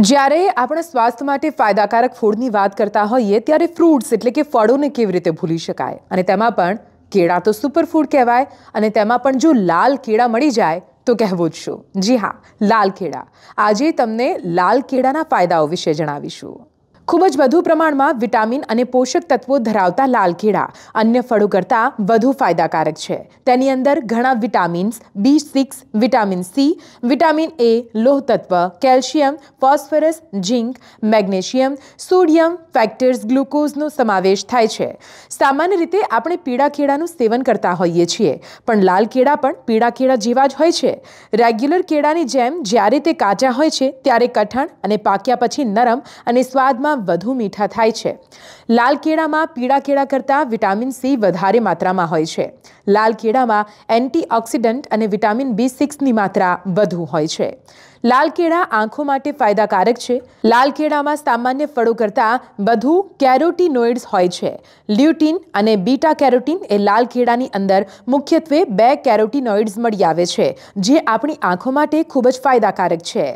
જ્યારે આપણે સ્વાસ્થ્ય માટે ફાયદાકારક ફૂડની વાત કરતા હોઈએ ત્યારે ફ્રૂટ્સ એટલે કે ફળોને કેવી રીતે ભૂલી શકાય અને તેમાં પણ કેળા તો સુપરફૂડ કહેવાય અને તેમાં પણ જો લાલ કેળા મળી જાય તો કહેવું જ શું જી હા લાલ કેળા આજે તમને લાલ કેળાના ફાયદાઓ વિશે જણાવીશું ખૂબ જ વધુ પ્રમાણમાં વિટામિન અને પોષક તત્વો ધરાવતા લાલ કેળા અન્ય ફળો કરતાં વધુ ફાયદાકારક છે તેની અંદર ઘણા vitamins B six vitamin C vitamin A લોહ તત્વ calcium phosphorus zinc magnesium sodium factors ગ્લુકોઝનો સમાવેશ થાય છે સામાન્ય રીતે આપણે પીળા કેળાનું સેવન કરતા હોઈએ છીએ પણ લાલ કેળા પણ પીળા કેળા જેવા જ હોય છે રેગ્યુલર કેળાની જેમ જ્યારે તે કાચા હોય છે ત્યારે કઠણ અને પાક્યા પછી નરમ અને સ્વાદમાં કેળામાં વધુ મીઠા થાય છે લાલ કેળામાં પીળા કેળા કરતાં વિટામિન સી વધારે માત્રામાં હોય છે લાલ કેળામાં એન્ટીઓક્સિડન્ટ અને વિટામિન બી સિક્સની માત્રા વધુ હોય છે લાલ કેળા આંખો માટે ફાયદાકારક છે લાલ કેળામાં સામાન્ય ફળો કરતાં વધુ કેરોટીનોઇડ્સ હોય છે લ્યુટીન અને બીટા કેરોટીન એ લાલ કેળાની અંદર મુખ્યત્વે બે કેરોટીનોઇડ્સ મળી આવે છે જે આપણી આંખો માટે ખૂબ જ ફાયદાકારક છે